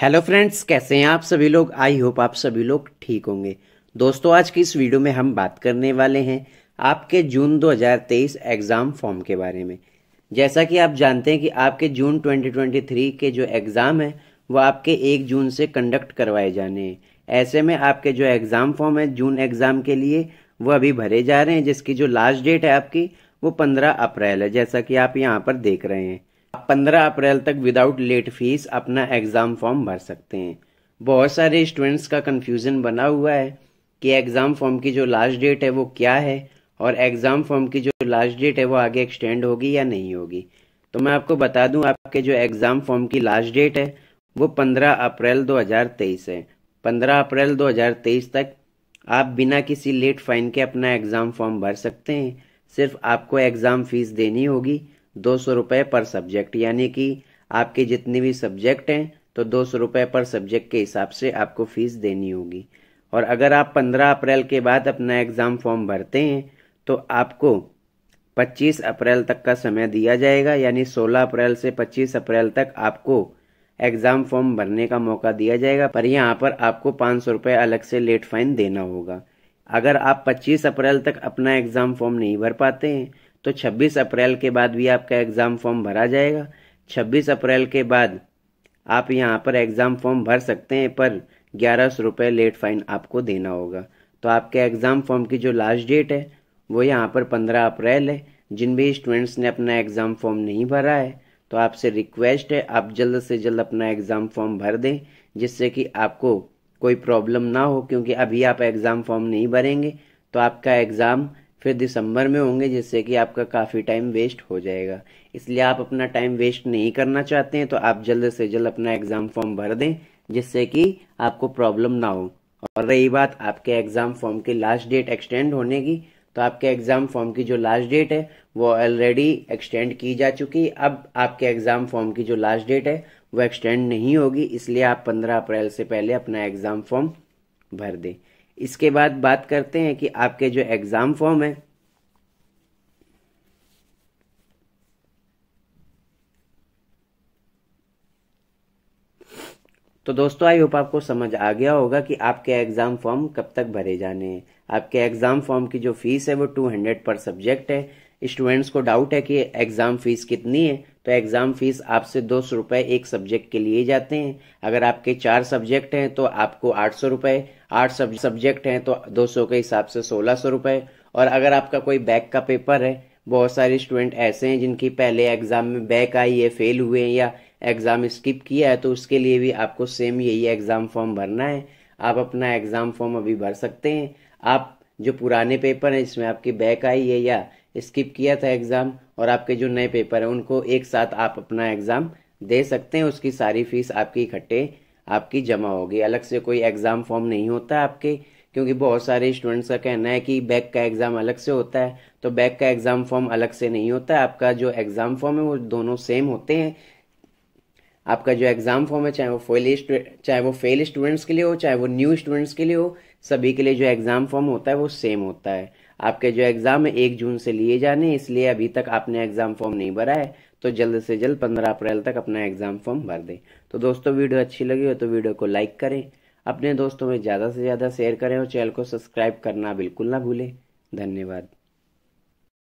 hello friends कैसे हैं आप सभी लोग आई होप आप सभी लोग ठीक होंगे दोस्तों आज की इस वीडियो में हम बात करने वाले हैं आपके जून 2023 एग्ज़ाम फॉर्म के बारे में जैसा कि आप जानते हैं कि आपके जून 2023 के जो एग्ज़ाम हैं वो आपके एक जून से कंडक्ट करवाए जाने हैं ऐसे में आपके जो एग्ज़ाम फॉर्म है जून एग्ज़ाम के लिए वो अभी भरे जा रहे हैं जिसकी जो लास्ट डेट है आपकी वो पंद्रह अप्रैल है जैसा कि आप यहाँ पर देख रहे हैं आप पंद्रह अप्रैल तक विदाउट लेट फीस अपना एग्ज़ाम फॉर्म भर सकते हैं बहुत सारे स्टूडेंट्स का कन्फ्यूज़न बना हुआ है कि एग्ज़ाम फॉर्म की जो लास्ट डेट है वो क्या है और एग्ज़ाम फॉर्म की जो लास्ट डेट है वो आगे एक्सटेंड होगी या नहीं होगी तो मैं आपको बता दूं आपके जो एग्ज़ाम फॉर्म की लास्ट डेट है वो 15 अप्रैल 2023 है 15 अप्रैल 2023 तक आप बिना किसी लेट फाइन के अपना एग्ज़ाम फॉर्म भर सकते हैं सिर्फ आपको एग्ज़ाम फ़ीस देनी होगी दो सौ रुपये पर सब्जेक्ट यानी कि आपके जितने भी सब्जेक्ट हैं तो दो सौ रुपये पर सब्जेक्ट के हिसाब से आपको फ़ीस देनी होगी और अगर आप पंद्रह अप्रैल के बाद अपना एग्ज़ाम फॉर्म भरते हैं तो आपको पच्चीस अप्रैल तक का समय दिया जाएगा यानी सोलह अप्रैल से पच्चीस अप्रैल तक आपको एग्ज़ाम फॉर्म भरने का मौका दिया जाएगा पर यहाँ पर आपको पाँच सौ रुपये अलग से लेट फाइन देना होगा अगर आप 25 अप्रैल तक अपना एग्ज़ाम फॉर्म नहीं भर पाते हैं तो 26 अप्रैल के बाद भी आपका एग्ज़ाम फॉर्म भरा जाएगा 26 अप्रैल के बाद आप यहाँ पर एग्ज़ाम फॉर्म भर सकते हैं पर ग्यारह सौ रुपये लेट फाइन आपको देना होगा तो आपके एग्ज़ाम फॉर्म की जो लास्ट डेट है वो यहाँ पर पंद्रह अप्रैल है जिन भी स्टूडेंट्स ने अपना एग्ज़ाम फॉर्म नहीं भरा है तो आपसे रिक्वेस्ट है आप जल्द से जल्द अपना एग्ज़ाम फॉर्म भर दें जिससे कि आपको कोई प्रॉब्लम ना हो क्योंकि अभी आप एग्ज़ाम फॉर्म नहीं भरेंगे तो आपका एग्ज़ाम फिर दिसंबर में होंगे जिससे कि आपका काफ़ी टाइम वेस्ट हो जाएगा इसलिए आप अपना टाइम वेस्ट नहीं करना चाहते हैं तो आप जल्द से जल्द अपना एग्ज़ाम फॉर्म भर दें जिससे कि आपको प्रॉब्लम ना हो और रही बात आपके एग्ज़ाम फॉर्म की लास्ट डेट एक्सटेंड होने की तो आपके एग्ज़ाम फॉर्म की जो लास्ट डेट है वो ऑलरेडी एक्सटेंड की जा चुकी अब आपके एग्ज़ाम फॉर्म की जो लास्ट डेट है वो एक्सटेंड नहीं होगी इसलिए आप पंद्रह अप्रैल से पहले अपना एग्ज़ाम फॉर्म भर दें इसके बाद बात करते हैं कि आपके जो एग्ज़ाम फॉर्म है तो दोस्तों आई होप आपको समझ आ गया होगा कि आपके एग्ज़ाम फॉर्म कब तक भरे जाने हैं आपके एग्ज़ाम फॉर्म की जो फीस है वो टू हंड्रेड पर सब्जेक्ट है स्टूडेंट्स को डाउट है कि एग्ज़ाम फ़ीस कितनी है तो एग्ज़ाम फ़ीस आपसे दो सौ रुपए एक सब्जेक्ट के लिए जाते हैं अगर आपके चार सब्जेक्ट हैं तो आपको आठ सौ रुपए आठ सब, सब्जेक्ट हैं तो 200 के हिसाब से सोलह सौ रुपये और अगर आपका कोई बैक का पेपर है बहुत सारे स्टूडेंट ऐसे हैं जिनकी पहले एग्ज़ाम में बैक आई है फेल हुए हैं या एग्ज़ाम स्किप किया है तो उसके लिए भी आपको सेम यही एग्ज़ाम फॉर्म भरना है आप अपना एग्ज़ाम फॉर्म अभी भर सकते हैं आप जो पुराने पेपर हैं जिसमें आपकी बैक आई है या स्किप किया था एग्ज़ाम और आपके जो नए पेपर हैं उनको एक साथ आप अपना एग्ज़ाम दे सकते हैं उसकी सारी फीस आपकी इकट्ठे आपकी जमा होगी अलग से कोई एग्ज़ाम फॉर्म नहीं होता आपके क्योंकि बहुत सारे स्टूडेंट्स का कहना है कि बैक का एग्ज़ाम अलग से होता है तो बैक का एग्ज़ाम फॉर्म अलग से नहीं होता आपका जो एग्ज़ाम फॉर्म है वो दोनों सेम होते हैं आपका जो एग्ज़ाम फॉर्म है चाहे वो फेल चाहे वो फेल स्टूडेंट्स के लिए हो चाहे वो न्यू स्टूडेंट्स के लिए हो सभी के लिए जो एग्ज़ाम फॉर्म होता है वो सेम होता है आपके जो एग्ज़ाम है एक जून से लिए जाने इसलिए अभी तक आपने एग्ज़ाम फॉर्म नहीं भरा है तो जल्द से जल्द पंद्रह अप्रैल तक अपना एग्ज़ाम फॉर्म भर दें तो दोस्तों वीडियो अच्छी लगी हो तो वीडियो को लाइक करें अपने दोस्तों में ज़्यादा से ज़्यादा शेयर करें और चैनल को सब्सक्राइब करना बिल्कुल ना भूलें धन्यवाद